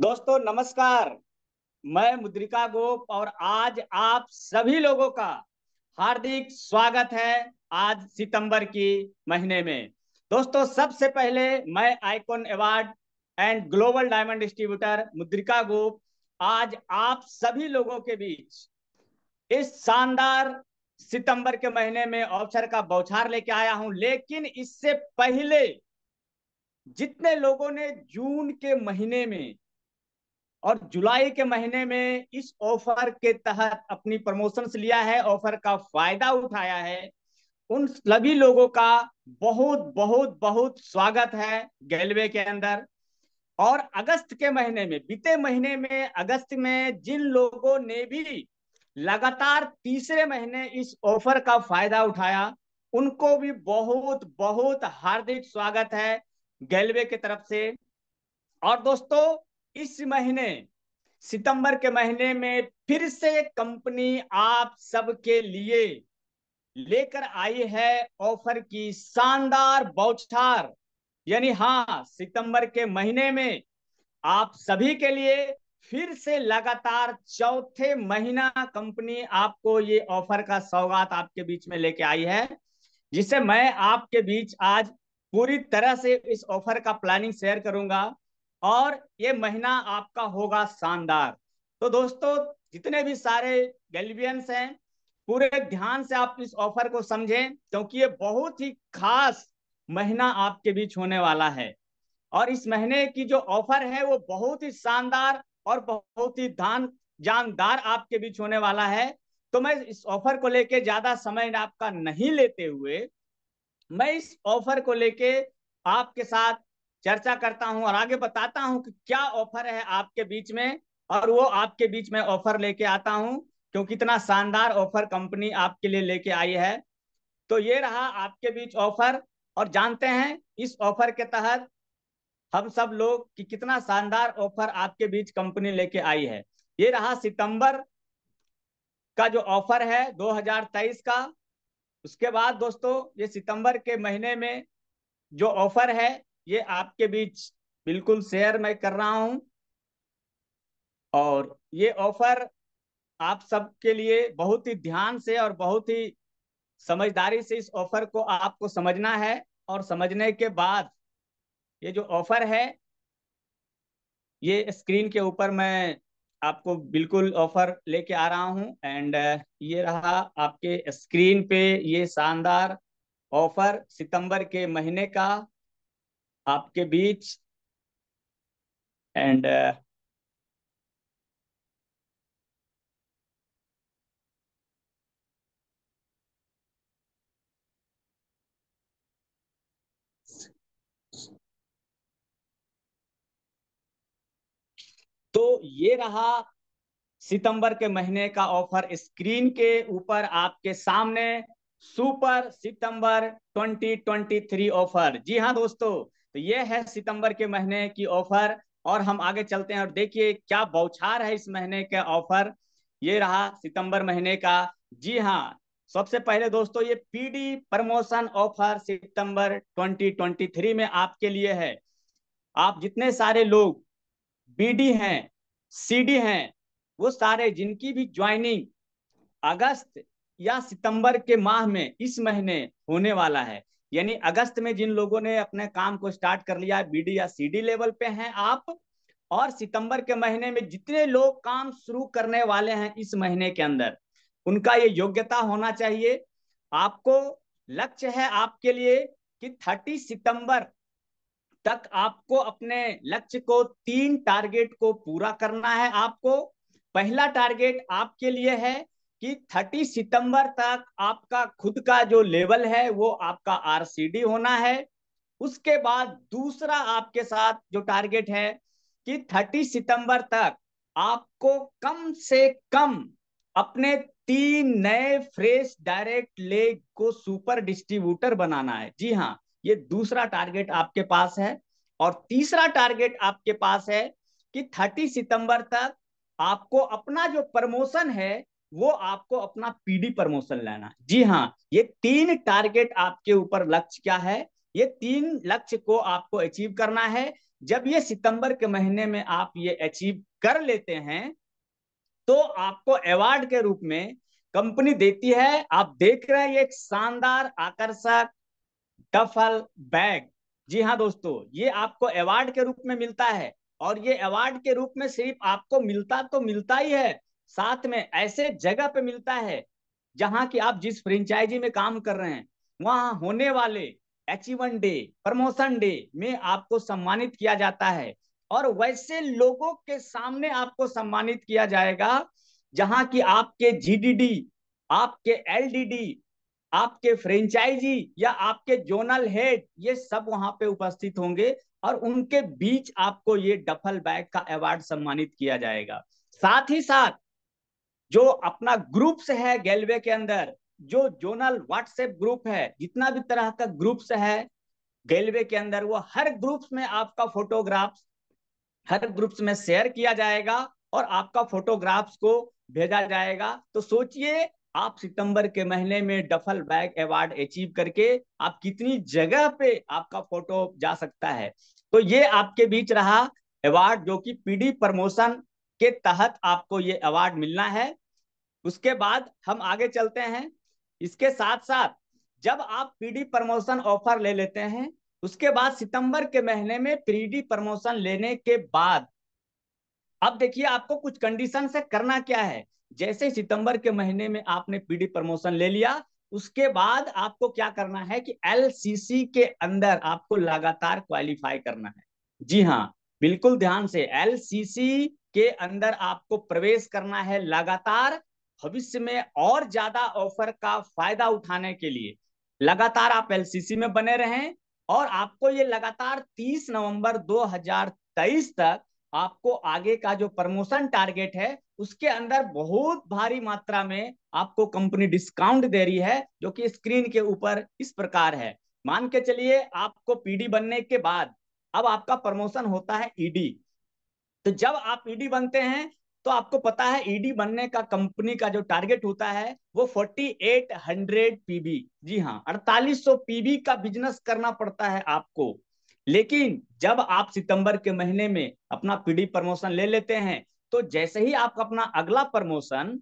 दोस्तों नमस्कार मैं मुद्रिका गोप और आज आप सभी लोगों का हार्दिक स्वागत है आज सितंबर की महीने में दोस्तों सबसे पहले मैं icon award and global diamond distributor Mudrika Gop आज आप सभी लोगों के बीच इस शानदार सितंबर के महीने में अवसर का बौछार लेके आया हूं लेकिन इससे पहले जितने लोगों ने जून के महीने में और जुलाई के महीने में इस ऑफर के तहत अपनी प्रमोशंस लिया है ऑफर का फायदा उठाया है उन सभी लोगों का बहुत बहुत बहुत स्वागत है गैलवे के अंदर और अगस्त के महीने में बीते महीने में अगस्त में जिन लोगों ने भी लगातार तीसरे महीने इस ऑफर का फायदा उठाया उनको भी बहुत बहुत हार्दिक स्वागत है गैलवे की तरफ से और दोस्तों इस महीने सितंबर के महीने में फिर से कंपनी आप सबके लिए लेकर आई है ऑफर की शानदार बौछार यानी हाँ सितंबर के महीने में आप सभी के लिए फिर से लगातार चौथे महीना कंपनी आपको ये ऑफर का सौगात आपके बीच में लेके आई है जिसे मैं आपके बीच आज पूरी तरह से इस ऑफर का प्लानिंग शेयर करूंगा और ये महीना आपका होगा शानदार तो दोस्तों जितने भी सारे गैल्वियंस हैं पूरे ध्यान से आप इस ऑफर को समझें क्योंकि ये बहुत ही खास महीना आपके बीच होने वाला है और इस महीने की जो ऑफर है वो बहुत ही शानदार और बहुत ही धान जानदार आपके बीच होने वाला है तो मैं इस ऑफर को लेके ज्यादा समय आपका नहीं लेते हुए मैं इस ऑफर को लेके आपके साथ चर्चा करता हूं और आगे बताता हूं कि क्या ऑफर है आपके बीच में और वो आपके बीच में ऑफर लेके आता हूं क्योंकि इतना शानदार ऑफर कंपनी आपके लिए लेके आई है तो ये रहा आपके बीच ऑफर और जानते हैं इस ऑफर के तहत हम सब लोग कि कितना शानदार ऑफर आपके बीच कंपनी लेके आई है ये रहा सितंबर का जो ऑफर है 2023 का उसके बाद दोस्तों ये सितंबर के महीने में जो ऑफर है ये आपके बीच बिल्कुल शेयर मैं कर रहा हूं और ये ऑफर आप सबके लिए बहुत ही ध्यान से और बहुत ही समझदारी से इस ऑफर को आपको समझना है और समझने के बाद ये जो ऑफर है ये स्क्रीन के ऊपर मैं आपको बिल्कुल ऑफर लेके आ रहा हूं एंड uh, ये रहा आपके स्क्रीन पे ये शानदार ऑफर सितंबर के महीने का आपके बीच एंड uh, तो ये रहा सितंबर के महीने का ऑफर स्क्रीन के ऊपर आपके सामने सुपर सितंबर 2023 ऑफर जी हाँ दोस्तों तो ये है सितंबर के महीने की ऑफर और हम आगे चलते हैं और देखिए क्या बौछार है इस महीने का ऑफर ये रहा सितंबर महीने का जी हाँ सबसे पहले दोस्तों ये पीडी प्रमोशन ऑफर सितंबर 2023 में आपके लिए है आप जितने सारे लोग बीडी हैं सीडी हैं वो सारे जिनकी भी ज्वाइनिंग अगस्त या सितंबर के माह में इस महीने होने वाला है यानी अगस्त में जिन लोगों ने अपने काम को स्टार्ट कर लिया बी बीडी या सीडी लेवल पे हैं आप और सितंबर के महीने में जितने लोग काम शुरू करने वाले हैं इस महीने के अंदर उनका ये योग्यता होना चाहिए आपको लक्ष्य है आपके लिए कि 30 सितंबर तक आपको अपने लक्ष्य को तीन टारगेट को पूरा करना है आपको पहला टारगेट आपके लिए है कि 30 सितंबर तक आपका खुद का जो लेवल है वो आपका आरसीडी होना है उसके बाद दूसरा आपके साथ जो टारगेट है कि 30 सितंबर तक आपको कम से कम अपने तीन नए फ्रेश डायरेक्ट लेग को सुपर डिस्ट्रीब्यूटर बनाना है जी हाँ ये दूसरा टारगेट आपके पास है और तीसरा टारगेट आपके पास है कि 30 सितंबर तक आपको अपना जो प्रमोशन है वो आपको अपना पीडी प्रमोशन लेना जी हाँ ये तीन टारगेट आपके ऊपर लक्ष्य क्या है ये तीन लक्ष्य को आपको अचीव करना है जब ये सितंबर के महीने में आप ये अचीव कर लेते हैं तो आपको अवार्ड के रूप में कंपनी देती है आप देख रहे हैं एक शानदार आकर्षक टफल बैग जी हाँ दोस्तों ये आपको अवार्ड के रूप में मिलता है और ये अवार्ड के रूप में सिर्फ आपको मिलता तो मिलता ही है साथ में ऐसे जगह पे मिलता है जहां की आप जिस फ्रेंचाइजी में काम कर रहे हैं वहां होने वाले अचीवमेंट डे प्रमोशन डे में आपको सम्मानित किया जाता है और वैसे लोगों के सामने आपको सम्मानित किया जाएगा जहां की आपके जीडीडी आपके एलडीडी आपके फ्रेंचाइजी या आपके जोनल हेड ये सब वहां पे उपस्थित होंगे और उनके बीच आपको ये डफल बैग का अवार्ड सम्मानित किया जाएगा साथ ही साथ जो अपना ग्रुप्स है गैलवे के अंदर जो जोनल व्हाट्सएप ग्रुप है जितना भी तरह का ग्रुप्स है गैलवे के अंदर वो हर ग्रुप्स में आपका फोटोग्राफ्स हर ग्रुप्स में शेयर किया जाएगा और आपका फोटोग्राफ्स को भेजा जाएगा तो सोचिए आप सितंबर के महीने में डफल बैग अवार्ड अचीव करके आप कितनी जगह पे आपका फोटो जा सकता है तो ये आपके बीच रहा अवार्ड जो कि पीडी प्रमोशन के तहत आपको ये अवार्ड मिलना है उसके बाद हम आगे चलते हैं इसके साथ साथ जब आप पीडी प्रमोशन ऑफर ले लेते हैं उसके बाद सितंबर के महीने में पीडी प्रमोशन लेने के बाद अब देखिए आपको कुछ कंडीशन से करना क्या है जैसे सितंबर के महीने में आपने पीडी प्रमोशन ले लिया उसके बाद आपको क्या करना है कि एलसीसी के अंदर आपको लगातार क्वालिफाई करना है जी हाँ बिल्कुल ध्यान से एलसीसी के अंदर आपको प्रवेश करना है लगातार भविष्य में और ज्यादा ऑफर का फायदा उठाने के लिए लगातार आप एलसीसी में बने रहें और आपको ये लगातार 30 नवंबर 2023 तक आपको आगे का जो प्रमोशन टारगेट है उसके अंदर बहुत भारी मात्रा में आपको कंपनी डिस्काउंट दे रही है जो कि स्क्रीन के ऊपर इस प्रकार है मान के चलिए आपको पीडी बनने के बाद अब आपका प्रमोशन होता है ईडी e तो जब आप ईडी e बनते हैं तो आपको पता है ईडी e बनने का कंपनी का जो टारगेट होता है वो 4800 पीबी जी हाँ 4800 पीबी का बिजनेस करना पड़ता है आपको लेकिन जब आप सितंबर के महीने में अपना पीडी प्रमोशन ले लेते हैं तो जैसे ही आप अपना अगला प्रमोशन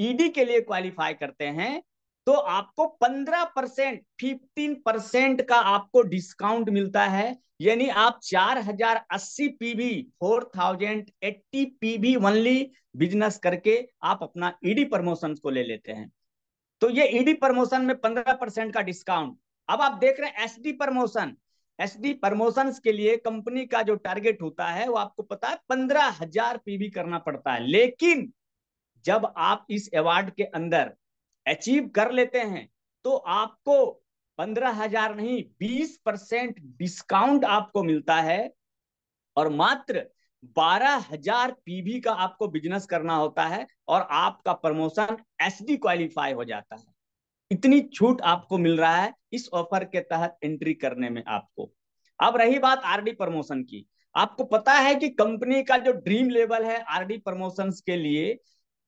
ईडी e के लिए क्वालिफाई करते हैं तो आपको 15 परसेंट फिफ्टीन परसेंट का आपको डिस्काउंट मिलता है यानी आप 4080 पीबी 4080 पीबी वनली बिजनेस करके आप अपना ईडी e प्रमोशन को ले लेते हैं तो ये ईडी e प्रमोशन में 15 परसेंट का डिस्काउंट अब आप देख रहे हैं एसडी प्रमोशन एसडी प्रमोशन के लिए कंपनी का जो टारगेट होता है वो आपको पता है पंद्रह हजार पीबी करना पड़ता है लेकिन जब आप इस अवार्ड के अंदर अचीव कर लेते हैं तो आपको पंद्रह हजार नहीं बीस परसेंट डिस्काउंट आपको मिलता है और मात्र बारह हजार पीबी का आपको बिजनेस करना होता है और आपका प्रमोशन एसडी क्वालिफाई हो जाता है इतनी छूट आपको मिल रहा है इस ऑफर के तहत एंट्री करने में आपको अब रही बात आरडी प्रमोशन की आपको पता है कि कंपनी का जो ड्रीम लेवल है आरडी प्रमोशंस के लिए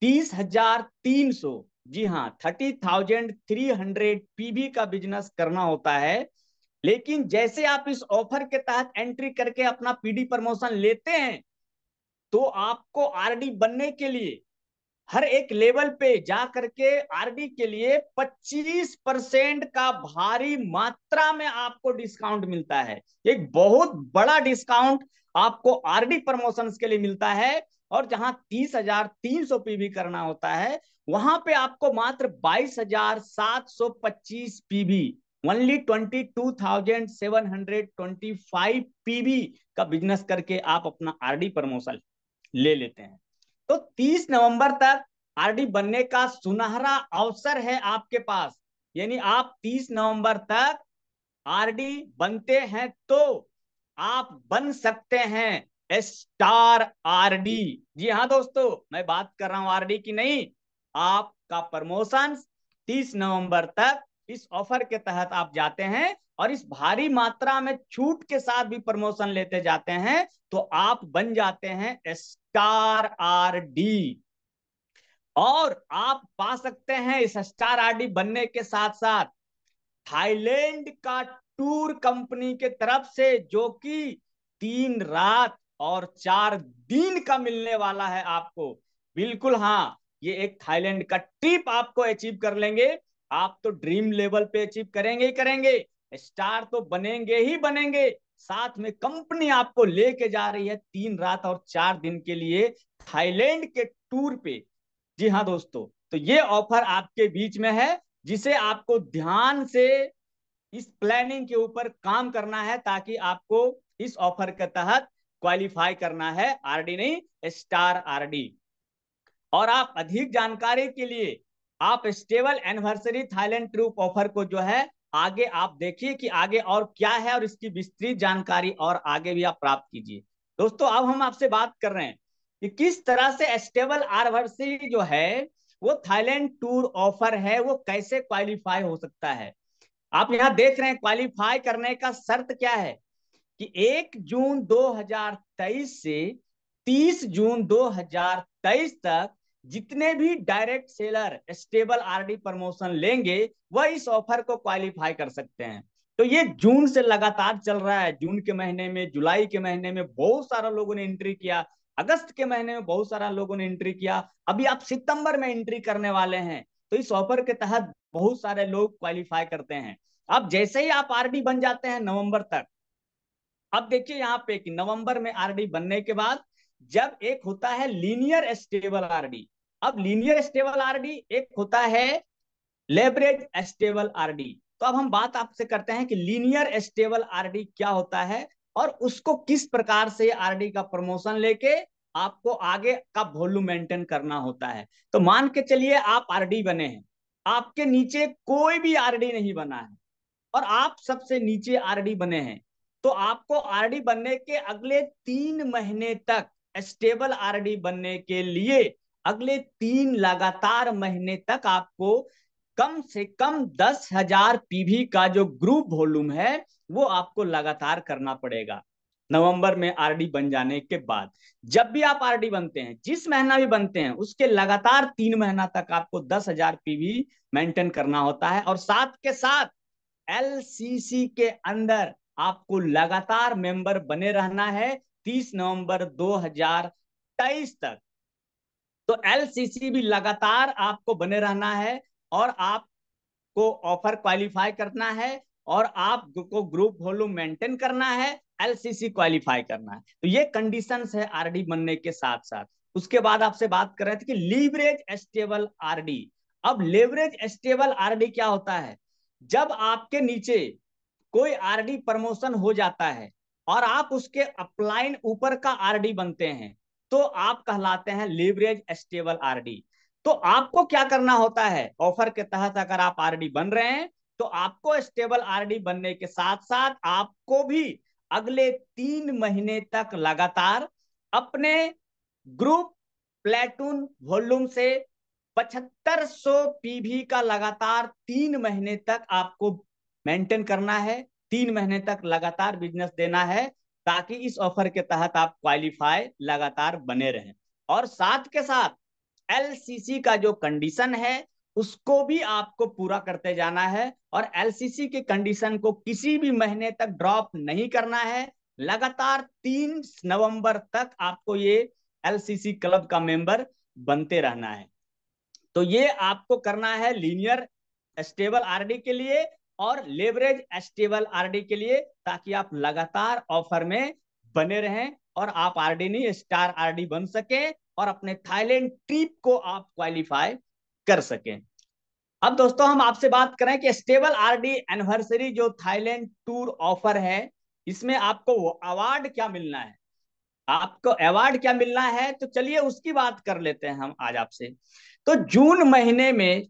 तीस हजार तीन सौ जी हाँ thirty thousand three hundred PB का बिजनेस करना होता है लेकिन जैसे आप इस ऑफर के तहत एंट्री करके अपना पीडी प्रमोशन लेते हैं तो आपको आरडी बनने के लिए हर एक लेवल पे जा करके आरडी के लिए 25 परसेंट का भारी मात्रा में आपको डिस्काउंट मिलता है एक बहुत बड़ा डिस्काउंट आपको आरडी प्रमोशंस के लिए मिलता है और जहां तीस हजार तीन सौ पीबी करना होता है वहां पे आपको मात्र बाईस हजार सात सौ पच्चीस PB only twenty two thousand seven hundred twenty five PB का बिजनेस करके आप अपना आरडी प्रमोशन ले लेते हैं तो तीस नवंबर तक आरडी बनने का सुनहरा अवसर है आपके पास यानी आप तीस नवंबर तक आरडी बनते हैं तो आप बन सकते हैं एस स्टार आरडी जी हाँ दोस्तों मैं बात कर रहा हूँ आरडी की नहीं आपका प्रमोशन 30 नवंबर तक इस ऑफर के तहत आप जाते हैं और इस भारी मात्रा में छूट के साथ भी प्रमोशन लेते जाते हैं तो आप बन जाते हैं स्टार आर डी और आप पा सकते हैं इस स्टार आर डी बनने के साथ साथ थाईलैंड का टूर कंपनी के तरफ से जो कि तीन रात और चार दिन का मिलने वाला है आपको बिल्कुल हाँ ये एक थाईलैंड का ट्रिप आपको अचीव कर लेंगे आप तो ड्रीम लेवल पे अचीव करेंगे ही करेंगे स्टार तो बनेंगे ही बनेंगे साथ में कंपनी आपको लेके जा रही है तीन रात और चार दिन के लिए थाईलैंड के टूर पे जी हाँ दोस्तों तो ये ऑफर आपके बीच में है जिसे आपको ध्यान से इस प्लानिंग के ऊपर काम करना है ताकि आपको इस ऑफर के तहत क्वालिफाई करना है आरडी नहीं स्टार आरडी और आप अधिक जानकारी के लिए आप stable anniversary Thailand tour offer को जो है आगे आप देखिए कि आगे और क्या है और इसकी विस्तृत जानकारी और आगे भी आप प्राप्त कीजिए दोस्तों अब हम आपसे बात कर रहे हैं कि किस तरह से स्टेबल आरवर्सरी जो है वो थाईलैंड टूर ऑफर है वो कैसे क्वालिफाई हो सकता है आप यहाँ देख रहे हैं क्वालिफाई करने का शर्त क्या है कि 1 जून 2023 से 30 जून 2023 तक जितने भी direct seller stable RD promotion लेंगे वह इस ऑफर को क्वालिफाई कर सकते हैं तो ये जून से लगातार चल रहा है जून के महीने में जुलाई के महीने में बहुत सारा लोगों ने एंट्री किया अगस्त के महीने में बहुत सारा लोगों ने एंट्री किया अभी आप सितंबर में एंट्री करने वाले हैं तो इस ऑफर के तहत बहुत सारे लोग क्वालिफाई करते हैं अब जैसे ही आप आरडी बन जाते हैं नवंबर तक अब देखिए यहाँ पे कि नवंबर में आरडी बनने के बाद जब एक होता है लीनियर स्टेबल आरडी अब लीनियर स्टेबल आरडी एक होता है लेवरेज स्टेबल आरडी तो अब हम बात आपसे करते हैं कि लीनियर स्टेबल आरडी क्या होता है और उसको किस प्रकार से आरडी का प्रमोशन लेके आपको आगे का वॉल्यूम मेंटेन करना होता है तो मान के चलिए आप आरडी बने हैं आपके नीचे कोई भी आरडी नहीं बना है और आप सबसे नीचे आरडी बने हैं तो आपको आरडी बनने के अगले तीन महीने तक स्टेबल आरडी बनने के लिए अगले तीन लगातार महीने तक आपको कम से कम दस हजार पीवी का जो ग्रुप वॉल्यूम है वो आपको लगातार करना पड़ेगा नवंबर में आरडी बन जाने के बाद जब भी आप आरडी बनते हैं जिस महीना भी बनते हैं उसके लगातार तीन महीना तक आपको दस हजार पीवी मेंटेन करना होता है और साथ के साथ एलसीसी के अंदर आपको लगातार मेंबर बने रहना है 30 नवंबर 2023 तक तो एलसीसी भी लगातार आपको बने रहना है और आपको ऑफर क्वालिफाई करना है और आपको ग्रुप वॉल्यूम मेंटेन करना है एलसीसी क्वालिफाई करना है तो ये कंडीशंस है आरडी बनने के साथ साथ उसके बाद आपसे बात कर रहे थे कि लीवरेज स्टेबल आरडी अब लेवरेज स्टेबल आरडी क्या होता है जब आपके नीचे कोई आरडी प्रमोशन हो जाता है और आप उसके अपलाइन ऊपर का आरडी बनते हैं तो आप कहलाते हैं लिवरेज स्टेबल आरडी तो आपको क्या करना होता है ऑफर के तहत अगर आप आरडी बन रहे हैं तो आपको स्टेबल आरडी बनने के साथ साथ आपको भी अगले तीन महीने तक लगातार अपने ग्रुप प्लेटून वॉल्यूम से पचहत्तर सौ पीवी का लगातार तीन महीने तक आपको मेंटेन करना है तीन महीने तक लगातार बिजनेस देना है ताकि इस ऑफर के तहत आप क्वालिफाई लगातार बने रहें और साथ के साथ एलसीसी का जो कंडीशन है उसको भी आपको पूरा करते जाना है और एलसीसी के कंडीशन को किसी भी महीने तक ड्रॉप नहीं करना है लगातार तीन नवंबर तक आपको ये एलसीसी क्लब का मेंबर बनते रहना है तो ये आपको करना है लीनियर स्टेबल आरडी के लिए और लेवरेज स्टेबल आरडी के लिए ताकि आप लगातार ऑफर में बने रहें और आप आरडी नहीं स्टार आरडी बन सके और अपने थाईलैंड ट्रिप को आप क्वालिफाई कर सके अब दोस्तों हम आपसे बात करें कि स्टेबल आरडी एनिवर्सरी जो थाईलैंड टूर ऑफर है इसमें आपको अवार्ड क्या मिलना है आपको अवार्ड क्या मिलना है तो चलिए उसकी बात कर लेते हैं हम आज आपसे तो जून महीने में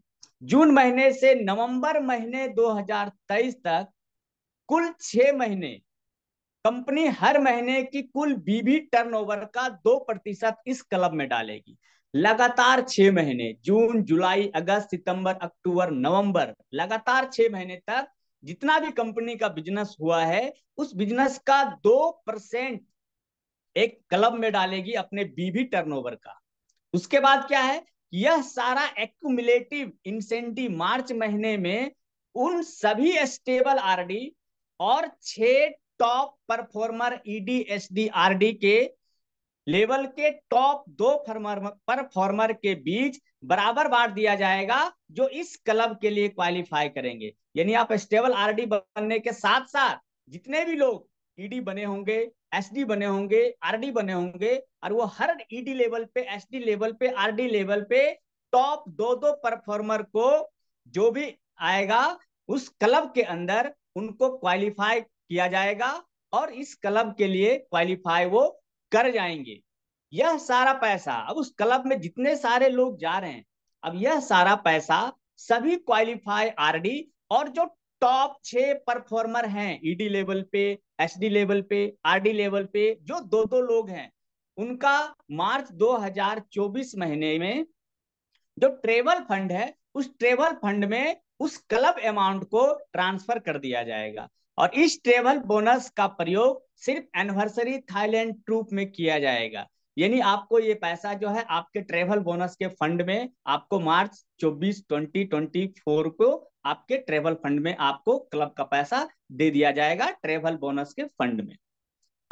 जून महीने से नवंबर महीने 2023 तक कुल छह महीने कंपनी हर महीने की कुल बीबी टर्नओवर का दो प्रतिशत इस क्लब में डालेगी लगातार छह महीने जून जुलाई अगस्त सितंबर अक्टूबर नवंबर लगातार छह महीने तक जितना भी कंपनी का बिजनेस हुआ है उस बिजनेस का दो परसेंट एक क्लब में डालेगी अपने बीबी टर्नओवर का उसके बाद क्या है यह सारा एक्यूमुलेटिव इंसेंटिव मार्च महीने में उन सभी स्टेबल आरडी और छह top performer ED SD RD के लेवल के टॉप दो परफॉर्मर के बीच बराबर बांट दिया जाएगा जो इस क्लब के लिए क्वालिफाई करेंगे यानी आप स्टेबल आरडी बनने के साथ साथ जितने भी लोग ईडी e बने होंगे एसडी बने होंगे आरडी बने होंगे और वो हर ईडी e लेवल पे एसडी लेवल पे आरडी लेवल पे टॉप दो दो परफॉर्मर को जो भी आएगा उस क्लब के अंदर उनको क्वालिफाई किया जाएगा और इस क्लब के लिए क्वालिफाई वो कर जाएंगे यह सारा पैसा अब उस क्लब में जितने सारे लोग जा रहे हैं अब यह सारा पैसा सभी क्वालिफाई आरडी और जो टॉप छह परफॉर्मर हैं ईडी e लेवल पे एस लेवल पे आर लेवल पे जो दो दो लोग हैं उनका मार्च 2024 महीने में जो ट्रेवल फंड है उस ट्रेवल फंड में उस क्लब अमाउंट को ट्रांसफर कर दिया जाएगा और इस ट्रेवल बोनस का प्रयोग सिर्फ एनिवर्सरी थाईलैंड ट्रूप में किया जाएगा यानी आपको ये पैसा जो है आपके ट्रेवल बोनस के फंड में आपको मार्च 24 2024 को आपके ट्रेवल फंड में आपको क्लब का पैसा दे दिया जाएगा ट्रेवल बोनस के फंड में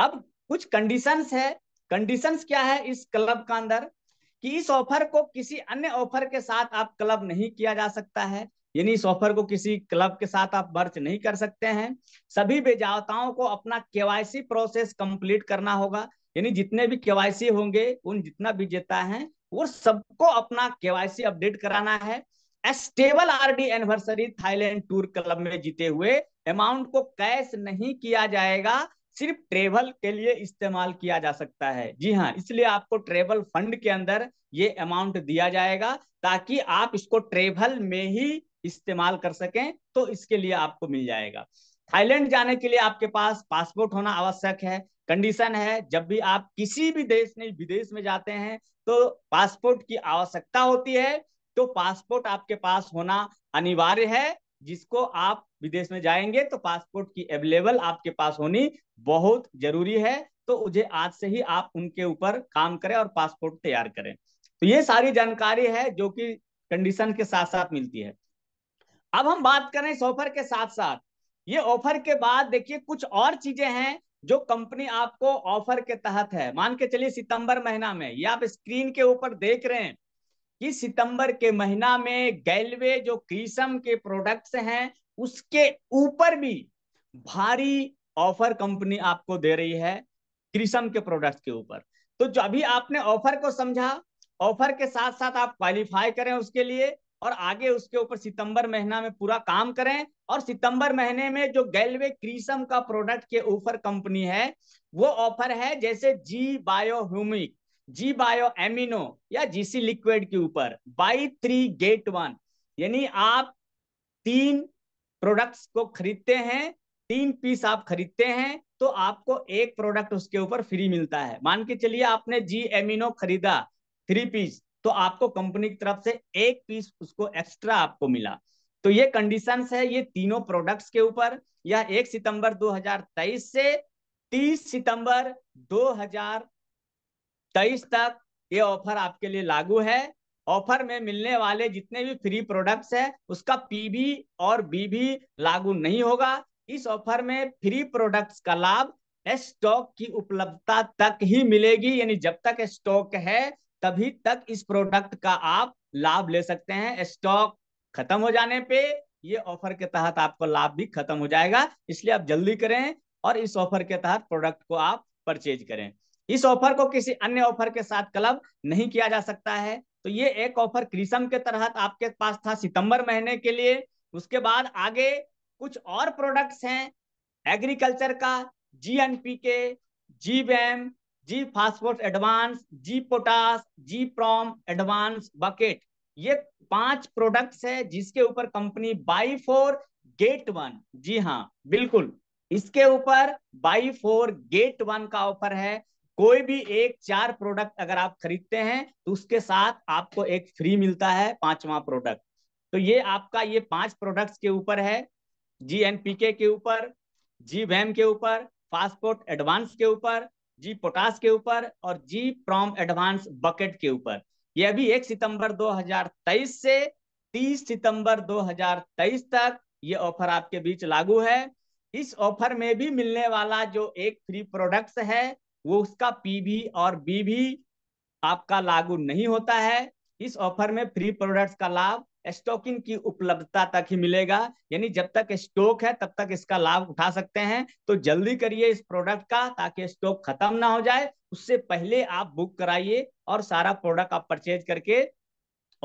अब कुछ कंडीशंस है कंडीशंस क्या है इस क्लब का अंदर कि इस ऑफर को किसी अन्य ऑफर के साथ आप क्लब नहीं किया जा सकता है यानी इस ऑफर को किसी क्लब के साथ आप मर्च नहीं कर सकते हैं सभी बेजावताओं को अपना केवाईसी प्रोसेस कंप्लीट करना होगा यानी जितने भी केवाईसी होंगे उन जितना भी जेता है वो सबको अपना केवाईसी अपडेट कराना है stable RD anniversary Thailand tour club में जीते हुए अमाउंट को कैश नहीं किया जाएगा सिर्फ ट्रेवल के लिए इस्तेमाल किया जा सकता है जी हाँ इसलिए आपको ट्रेवल फंड के अंदर ये अमाउंट दिया जाएगा ताकि आप इसको ट्रेवल में ही इस्तेमाल कर सकें तो इसके लिए आपको मिल जाएगा थाईलैंड जाने के लिए आपके पास पासपोर्ट होना आवश्यक है कंडीशन है जब भी आप किसी भी देश में विदेश में जाते हैं तो पासपोर्ट की आवश्यकता होती है तो पासपोर्ट आपके पास होना अनिवार्य है जिसको आप विदेश में जाएंगे तो पासपोर्ट की अवेलेबल आपके पास होनी बहुत जरूरी है तो मुझे आज से ही आप उनके ऊपर काम करें और पासपोर्ट तैयार करें तो ये सारी जानकारी है जो कि कंडीशन के साथ साथ मिलती है अब हम बात करें सफर के साथ साथ ये ऑफर के बाद देखिए कुछ और चीजें हैं जो कंपनी आपको ऑफर के तहत है मान के चलिए सितंबर महीना में ये आप स्क्रीन के ऊपर देख रहे हैं कि सितंबर के महीना में गैलवे जो क्रीसम के प्रोडक्ट्स हैं उसके ऊपर भी भारी ऑफर कंपनी आपको दे रही है क्रिसम के प्रोडक्ट के ऊपर तो जो अभी आपने ऑफर को समझा ऑफर के साथ साथ आप क्वालिफाई करें उसके लिए और आगे उसके ऊपर सितंबर महीना में पूरा काम करें और सितंबर महीने में जो गैलवे क्रीसम का प्रोडक्ट के ऑफर कंपनी है वो ऑफर है जैसे G biohumic G bio amino या जीसी लिक्विड के ऊपर बाई थ्री गेट वन यानी आप तीन प्रोडक्ट्स को खरीदते हैं तीन पीस आप खरीदते हैं तो आपको एक प्रोडक्ट उसके ऊपर फ्री मिलता है मान के चलिए आपने जी एमिनो खरीदा थ्री पीस तो आपको कंपनी की तरफ से एक पीस उसको एक्स्ट्रा आपको मिला तो ये कंडीशन है ये तीनों प्रोडक्ट्स के ऊपर यह एक सितंबर 2023 से 30 सितंबर 2023 तक ये ऑफर आपके लिए लागू है ऑफर में मिलने वाले जितने भी फ्री प्रोडक्ट्स है उसका पीबी और बीबी लागू नहीं होगा इस ऑफर में फ्री प्रोडक्ट्स का लाभ स्टॉक की उपलब्धता तक ही मिलेगी यानी जब तक स्टॉक है तभी तक इस प्रोडक्ट का आप लाभ ले सकते हैं स्टॉक खत्म हो जाने पे ये ऑफर के तहत आपको लाभ भी खत्म हो जाएगा इसलिए आप जल्दी करें और इस ऑफर के तहत प्रोडक्ट को आप परचेज करें इस ऑफर को किसी अन्य ऑफर के साथ क्लब नहीं किया जा सकता है तो ये एक ऑफर क्रिसम के तहत आपके पास था सितंबर महीने के लिए उसके बाद आगे कुछ और प्रोडक्ट्स हैं एग्रीकल्चर का GNP K G bam G phosphorus advance G potash G prom advance bucket ये पांच प्रोडक्ट्स है जिसके ऊपर company buy four get one जी हाँ बिल्कुल इसके ऊपर बाई फोर गेट वन का ऑफर है कोई भी एक चार प्रोडक्ट अगर आप खरीदते हैं तो उसके साथ आपको एक फ्री मिलता है पांचवा प्रोडक्ट तो ये आपका ये पांच प्रोडक्ट्स के ऊपर है जी एन पी के ऊपर जी वैम के ऊपर फास्पोर्ट एडवांस के ऊपर जी पोटास के ऊपर और जी प्रॉम एडवांस बकेट के ऊपर ये अभी एक सितंबर 2023 से 30 सितंबर 2023 तक ये ऑफर आपके बीच लागू है इस ऑफर में भी मिलने वाला जो एक फ्री प्रोडक्ट्स है वो उसका पी भी और बी भी आपका लागू नहीं होता है इस ऑफर में फ्री प्रोडक्ट्स का लाभ स्टॉकिंग की उपलब्धता तक ही मिलेगा यानी जब तक स्टॉक है तब तक इसका लाभ उठा सकते हैं तो जल्दी करिए इस प्रोडक्ट का ताकि स्टॉक खत्म ना हो जाए उससे पहले आप बुक कराइए और सारा प्रोडक्ट आप परचेज करके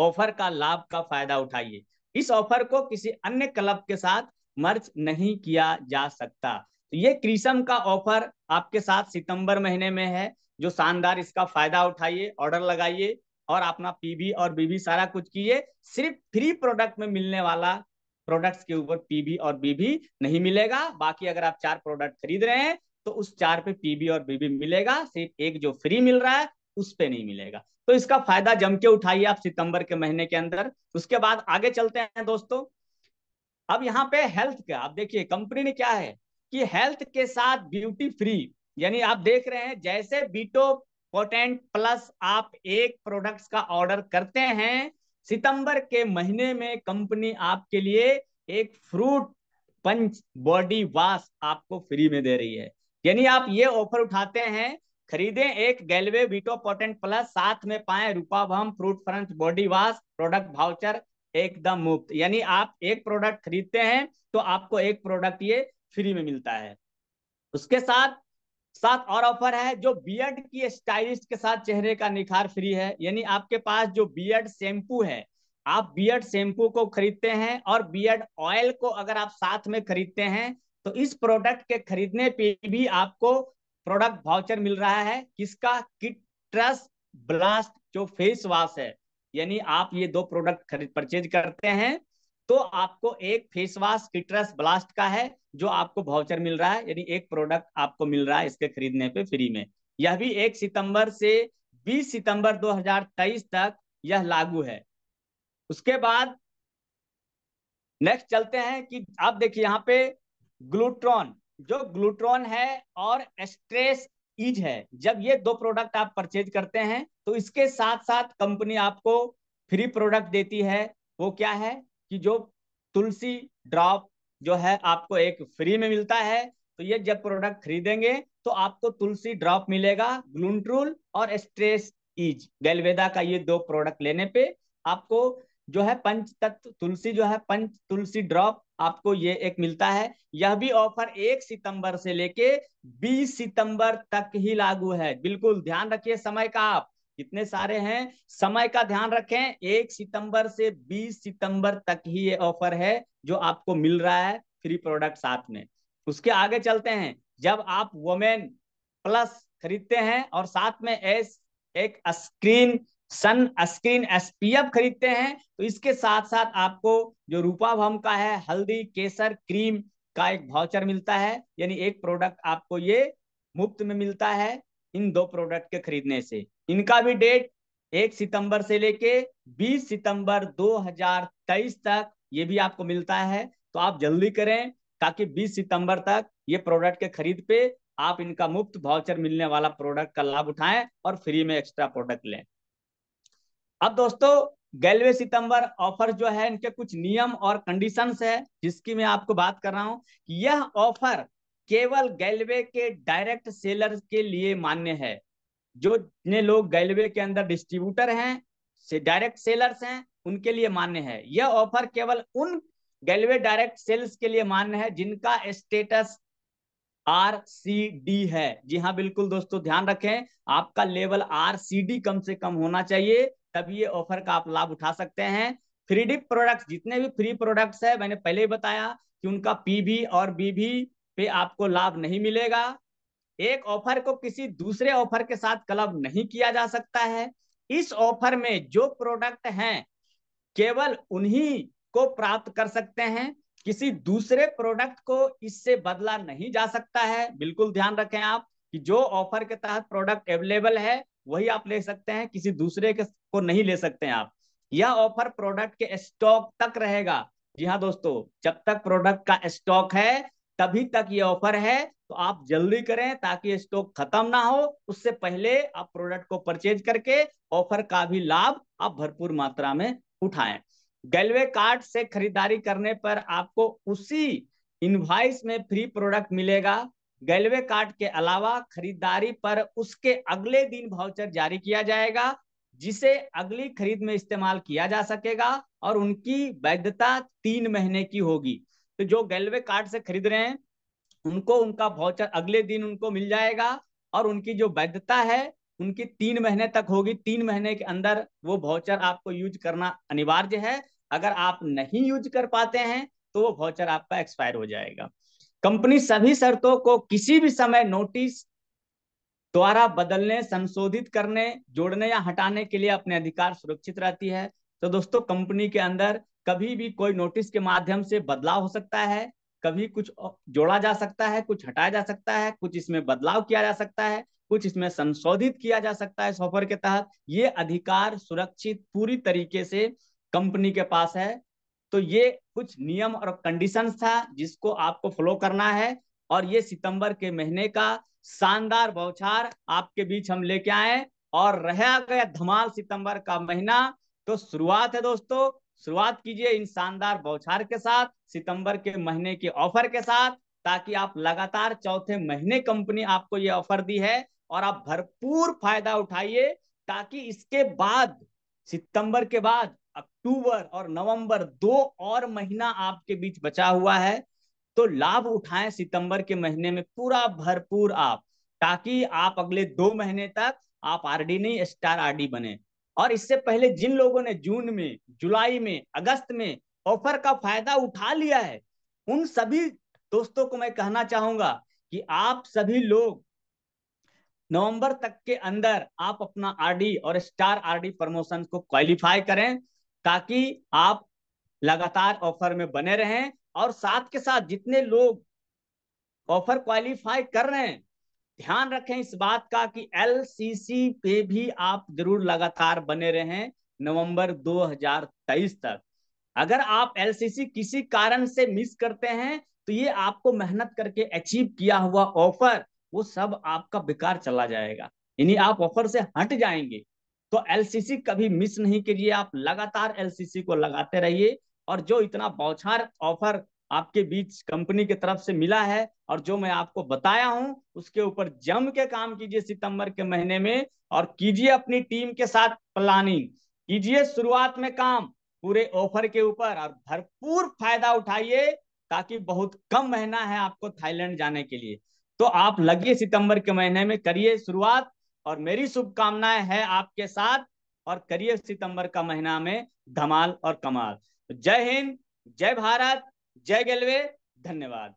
ऑफर का लाभ का फायदा उठाइए इस ऑफर को किसी अन्य क्लब के साथ मर्ज नहीं किया जा सकता तो ये क्रीसम का ऑफर आपके साथ सितंबर महीने में है जो शानदार इसका फायदा उठाइए ऑर्डर लगाइए और अपना पीबी और बीबी सारा कुछ किए सिर्फ फ्री प्रोडक्ट में मिलने वाला प्रोडक्ट्स के ऊपर पीबी और बीबी नहीं मिलेगा बाकी अगर आप चार प्रोडक्ट खरीद रहे हैं तो उस चार पे पीबी और बीबी मिलेगा सिर्फ एक जो फ्री मिल रहा है उस पे नहीं मिलेगा तो इसका फायदा जम के उठाइए आप सितंबर के महीने के अंदर उसके बाद आगे चलते हैं दोस्तों अब यहाँ पे हेल्थ का आप देखिए कंपनी ने क्या है कि हेल्थ के साथ ब्यूटी फ्री यानी आप देख रहे हैं जैसे बीटो पोटेंट प्लस आप एक प्रोडक्ट्स का ऑर्डर करते हैं सितंबर के महीने में कंपनी आपके लिए एक फ्रूट पंच बॉडी वॉश आपको फ्री में दे रही है यानी आप ये ऑफर उठाते हैं खरीदें एक गैलवे वीटो पोटेंट प्लस साथ में पाए रूपाभम fruit punch body wash product voucher एकदम मुफ्त यानी आप एक प्रोडक्ट खरीदते हैं तो आपको एक प्रोडक्ट ये फ्री में मिलता है उसके साथ साथ और ऑफर है जो बियर्ड की स्टाइलिस्ट के साथ चेहरे का निखार फ्री है यानी आपके पास जो बियर्ड शैम्पू है आप बियर्ड शैम्पू को खरीदते हैं और बियर्ड ऑयल को अगर आप साथ में खरीदते हैं तो इस प्रोडक्ट के खरीदने पे भी आपको प्रोडक्ट भाउचर मिल रहा है किसका किट्रस ब्लास्ट जो फेस वॉश है यानी आप ये दो प्रोडक्ट खरीद परचेज करते हैं तो आपको एक फेस वॉश किटरस ब्लास्ट का है जो आपको भाउचर मिल रहा है यानी एक प्रोडक्ट आपको मिल रहा है इसके खरीदने पे फ्री में यह भी एक सितंबर से 20 सितंबर 2023 तक यह लागू है उसके बाद नेक्स्ट चलते हैं कि आप देखिए यहाँ पे ग्लूट्रॉन जो ग्लूट्रॉन है और स्ट्रेस ईज है जब ये दो प्रोडक्ट आप परचेज करते हैं तो इसके साथ साथ कंपनी आपको फ्री प्रोडक्ट देती है वो क्या है कि जो तुलसी ड्रॉप जो है आपको एक फ्री में मिलता है तो ये जब प्रोडक्ट खरीदेंगे तो आपको तुलसी ड्रॉप मिलेगा ग्लूनट्रूल और स्ट्रेस ईज गैलवेदा का ये दो प्रोडक्ट लेने पे आपको जो है पंच तत्व तुलसी जो है पंच तुलसी ड्रॉप आपको ये एक मिलता है यह भी ऑफर एक सितंबर से लेके बीस सितंबर तक ही लागू है बिल्कुल ध्यान रखिए समय का आप कितने सारे हैं समय का ध्यान रखें एक सितंबर से बीस सितंबर तक ही ये ऑफर है जो आपको मिल रहा है फ्री प्रोडक्ट साथ में उसके आगे चलते हैं जब आप वोमेन प्लस खरीदते हैं और साथ में एस एक स्क्रीन सन स्क्रीन एसपीएफ खरीदते हैं तो इसके साथ साथ आपको जो रूपा भम का है हल्दी केसर क्रीम का एक भाउचर मिलता है यानी एक प्रोडक्ट आपको ये मुफ्त में मिलता है इन दो प्रोडक्ट के खरीदने से इनका भी डेट एक सितंबर से लेके बीस सितंबर 2023 तक ये भी आपको मिलता है तो आप जल्दी करें ताकि 20 सितंबर तक ये प्रोडक्ट के खरीद पे आप इनका मुफ्त भाउचर मिलने वाला प्रोडक्ट का लाभ उठाएं और फ्री में एक्स्ट्रा प्रोडक्ट लें अब दोस्तों गैलवे सितंबर ऑफर जो है इनके कुछ नियम और कंडीशंस है जिसकी मैं आपको बात कर रहा हूं यह ऑफर केवल गैलवे के डायरेक्ट सेलर के लिए मान्य है जो जितने लोग गैलवे के अंदर डिस्ट्रीब्यूटर हैं से डायरेक्ट सेलर्स हैं उनके लिए मान्य है यह ऑफर केवल उन गैलवे डायरेक्ट सेल्स के लिए मान्य है जिनका स्टेटस आर सी डी है जी हाँ बिल्कुल दोस्तों ध्यान रखें आपका लेवल आर सी डी कम से कम होना चाहिए तभी ये ऑफर का आप लाभ उठा सकते हैं फ्री प्रोडक्ट्स जितने भी फ्री प्रोडक्ट्स है मैंने पहले ही बताया कि उनका भी और भी पे आपको लाभ नहीं मिलेगा एक ऑफर को किसी दूसरे ऑफर के साथ क्लब नहीं किया जा सकता है इस ऑफर में जो प्रोडक्ट हैं केवल उन्हीं को प्राप्त कर सकते हैं किसी दूसरे प्रोडक्ट को इससे बदला नहीं जा सकता है बिल्कुल ध्यान रखें आप कि जो ऑफर के तहत प्रोडक्ट अवेलेबल है वही आप ले सकते हैं किसी दूसरे के को नहीं ले सकते हैं आप यह ऑफर प्रोडक्ट के स्टॉक तक रहेगा जी हाँ दोस्तों जब तक प्रोडक्ट का स्टॉक है तभी तक ये ऑफर है तो आप जल्दी करें ताकि स्टॉक खत्म ना हो उससे पहले आप प्रोडक्ट को परचेज करके ऑफर का भी लाभ आप भरपूर मात्रा में उठाएं गैलवे कार्ड से खरीदारी करने पर आपको उसी इनवाइस में फ्री प्रोडक्ट मिलेगा गैलवे कार्ड के अलावा खरीदारी पर उसके अगले दिन भाउचर जारी किया जाएगा जिसे अगली खरीद में इस्तेमाल किया जा सकेगा और उनकी वैधता तीन महीने की होगी तो जो गैलवे कार्ड से खरीद रहे हैं उनको उनका भाउचर अगले दिन उनको मिल जाएगा और उनकी जो वैधता है उनकी तीन महीने तक होगी तीन महीने के अंदर वो भाउचर आपको यूज करना अनिवार्य है अगर आप नहीं यूज कर पाते हैं तो वो भाउचर आपका एक्सपायर हो जाएगा कंपनी सभी शर्तों को किसी भी समय नोटिस द्वारा बदलने संशोधित करने जोड़ने या हटाने के लिए अपने अधिकार सुरक्षित रहती है तो दोस्तों कंपनी के अंदर कभी भी कोई नोटिस के माध्यम से बदलाव हो सकता है कभी कुछ जोड़ा जा सकता है कुछ हटाया जा सकता है कुछ इसमें बदलाव किया जा सकता है कुछ इसमें संशोधित किया जा सकता है सॉफ्टवेयर के तहत ये अधिकार सुरक्षित पूरी तरीके से कंपनी के पास है तो ये कुछ नियम और कंडीशंस था जिसको आपको फॉलो करना है और ये सितंबर के महीने का शानदार बौछार आपके बीच हम लेके आए और रह गया धमाल सितंबर का महीना तो शुरुआत है दोस्तों शुरुआत कीजिए इन शानदार बौछार के साथ सितंबर के महीने के ऑफर के साथ ताकि आप लगातार चौथे महीने कंपनी आपको ये ऑफर दी है और आप भरपूर फायदा उठाइए ताकि इसके बाद सितंबर के बाद अक्टूबर और नवंबर दो और महीना आपके बीच बचा हुआ है तो लाभ उठाएं सितंबर के महीने में पूरा भरपूर आप ताकि आप अगले दो महीने तक आप आरडी नहीं स्टार आरडी बने और इससे पहले जिन लोगों ने जून में जुलाई में अगस्त में ऑफर का फायदा उठा लिया है उन सभी दोस्तों को मैं कहना चाहूंगा कि आप सभी लोग नवंबर तक के अंदर आप अपना आरडी और स्टार आरडी प्रमोशन को क्वालिफाई करें ताकि आप लगातार ऑफर में बने रहें और साथ के साथ जितने लोग ऑफर क्वालिफाई कर रहे हैं ध्यान रखें इस बात का कि एल पे भी आप जरूर लगातार बने रहें नवंबर 2023 तक अगर आप एल किसी कारण से मिस करते हैं तो ये आपको मेहनत करके अचीव किया हुआ ऑफर वो सब आपका बेकार चला जाएगा यानी आप ऑफर से हट जाएंगे तो एल कभी मिस नहीं कीजिए आप लगातार एल को लगाते रहिए और जो इतना बौछार ऑफर आपके बीच कंपनी की तरफ से मिला है और जो मैं आपको बताया हूं उसके ऊपर जम के काम कीजिए सितंबर के महीने में और कीजिए अपनी टीम के साथ प्लानिंग कीजिए शुरुआत में काम पूरे ऑफर के ऊपर और भरपूर फायदा उठाइए ताकि बहुत कम महीना है आपको थाईलैंड जाने के लिए तो आप लगिए सितंबर के महीने में करिए शुरुआत और मेरी शुभकामनाएं है आपके साथ और करिए सितंबर का महीना में धमाल और कमाल जय हिंद जय भारत जय गलवे धन्यवाद